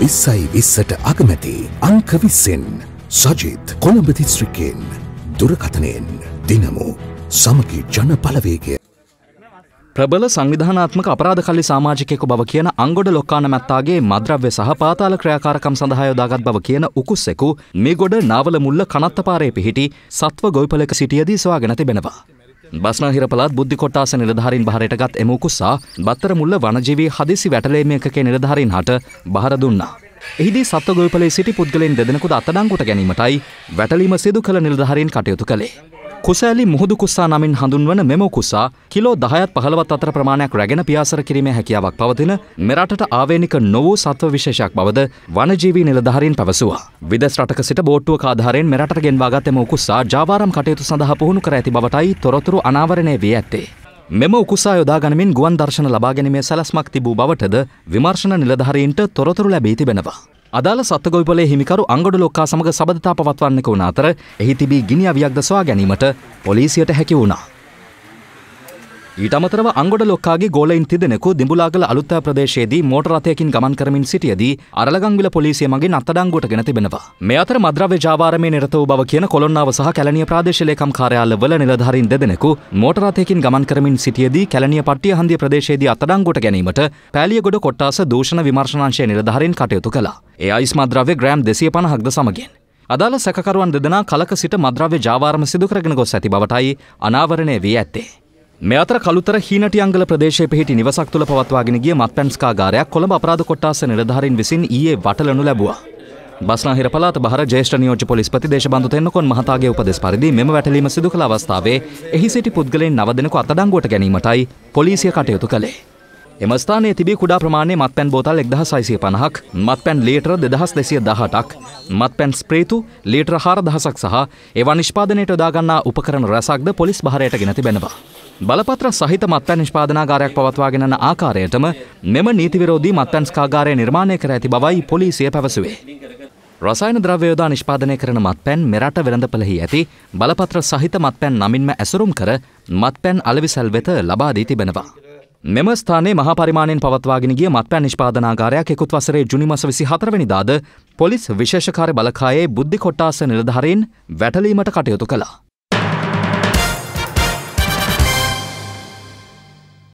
විස්සයි විස්සට අගමැති අංක විස්සෙන් සජිත් කොළඹතිස්ත්‍රිකෙන් දුරකථනයෙන් දිනමු සමකි ජන පලවේගය. ප්‍රබල සංවිධානාත්මක අපරාධ කල්ලි සාමාජිකයෙකු බව කියන අංගොඩ ලොක්කාන මැත්තාගේ මද්‍රව්‍ය සහ පාතාල ක්‍රියාකාරකම් සඳහා යොදාගත් බව කියන උකුස්සෙකු මේ ගොඩ නාවල මුල්ල කනත්තපාරේ පිහිටි සත්ව ගොයිපලක සිටියදී සොයාගෙන තිබෙනවා. බස්නාහිර පළාත් බුද්ධි කොට්ටාස නිලධාරීන් බහරයට ගත් එම උකුස්සා බත්තරමුල්ල වනජීවී හදිසි වැටලීමකකේ නිලධාරීන් හට බහර දුන්නා. එහිදී සත්ව ගොවිපලේ සිටි පුද්ගලයන් දෙදෙනෙකුද අත්අඩංගුවට ගැනීමටයි වැටලීම සිදු කළ නිලධාරීන් කටයුතු කළේ. කුසෑලි මුහුදු කුස්සා නමින් හඳුන්වන මෙම කුසා කිලෝ 10ත් 15ත් අතර ප්‍රමාණයක් රැගෙන පියාසර කිරීමේ හැකියාවක් පවතින මෙරටට ආවේනික නොවූ සත්ව විශේෂයක් බවද වනජීවී නිලධාරීන් පැවසුවා. විදෙස් රටක සිට බෝට්ටුවක ආධාරයෙන් මෙරටට ගෙන්වාගත් එම උකුස්සා ජාවාරම් කටයුතු සඳහා පුහුණු කර ඇති බවටයි තොරතුරු අනාවරණය වී ඇත්තේ. මෙම උකුසා යොදාගනිමින් ගුවන් දර්ශන ලබා ගැනීමේ සැලැස්මක් තිබූ බවටද විමර්ශන නිලධාරීන්ට තොරතුරු ලැබී තිබෙනවා. අදාළ සත්තගොවිපලේ හිමිකරු අංගොඩ ලොක්කා සමඟ සබඳතා පවත්වන්නක වුණ අතර එහි තිබී ගිනි අවියක්ද සොයා ගැනීමට පොලිසියට හැකි වුණා. ඊට අමතරව අංගොඩ ලොක්කාගේ ගෝලයින් තිදෙනෙකු දිඹුලාගල අලුත්තා ප්‍රදේශයේදී මෝටර් රථයකින් ගමන් කරමින් සිටියදී අරලගංවිල පොලිසිය මගින් අත්අඩංගුවටගෙන තිබෙනවා. මේ අතර මද්‍රව්‍ය ජාවාරමේ නිරත වූ බව කියන කොළොන්නාව සහ කැලණිය ප්‍රාදේශීය ලේකම් කාර්යාලවල නිලධාරීන් දෙදෙනෙකු මෝටර් රථයකින් ගමන් කරමින් සිටියදී කැලණිය පට්ටිය හන්දිය ප්‍රදේශයේදී අත්අඩංගුවට ගැනීමට පෑලියගොඩ කොට්ටාස දූෂණ විමර්ශනාංශයේ නිලධාරීන් කටයුතු කළා. ඒ අයිස් මද්‍රව්‍ය ග්‍රෑම් 250ක්ද සමගින් අදාළ සැකකරුවන් දෙදෙනා කලක සිට මද්‍රව්‍ය ජාවාරම සිදු කරගෙන ගොස් ඇති බවටයි අනාවරණය වී ඇත්තේ. මේ අතර කළුතර හීනටියංගල ප්‍රදේශයේ පිහිටි නිවසක් තුළ පවත්වාගෙන ගිය මත්පැන් ස්කාගාරයක් කොළඹ අපරාධ කොට්ටාස නිලධාරීන් විසින් ඊයේ වටලනු ලැබුවා. බස්නාහිර පළාත බහර ජේෂ්ඨ නියෝජ්‍ය පොලිස්පති දේශබන්දු තෙන්නකොන් මහතාගේ උපදෙස් පරිදි මෙම වැටලීම සිදු කළ අවස්ථාවේ එහි සිටි පුද්ගලයන් නව දෙනෙකු අත්අඩංගුවට ගැනීමටයි පොලිසිය කටයුතු කළේ. එම ස්ථානයේ තිබී කුඩා ප්‍රමාණයේ මත්පැන් බෝතල් 1650ක්, මත්පැන් ලීටර 2218ක්, මත්පැන් ස්ප්‍රේතු ලීටර 4000ක් සහ ඒවා නිෂ්පාදනයට යොදා ගන්නා උපකරණ රැසක්ද පොලිස් භාරයට ගෙන තිබෙනවා. බලපත්‍ර සහිත මත්පැන් නිෂ්පාදනාගාරයක් පවත්වාගෙන යන ආකාරයටම මෙම නීති විරෝධී මත්පැන් ස්කාගාරය නිර්මාණය කර ඇති බවයි පොලිසිය පැවසුවේ. රසායන ද්‍රව්‍ය යොදා නිෂ්පාදනය කරන මත්පැන් මෙරට වෙළඳපළෙහි ඇති බලපත්‍ර සහිත මත්පැන් නමින්ම ඇසුරුම් කර මත්පැන් අලෙවිසල් වෙත ලබා දී තිබෙනවා. මෙම ස්ථානයේ මහා පරිමාණයෙන් පවත්වාගෙන ගිය මත්පැන් නිෂ්පාදනාගාරයක් එකුත් වසරේ ජුනි මාස 24 වෙනිදාද පොලිස් විශේෂ කාර්ය බළකායේ බුද්ධි කොට්ටාස නිලධාරීන් වැටලීමට කටයුතු කළා.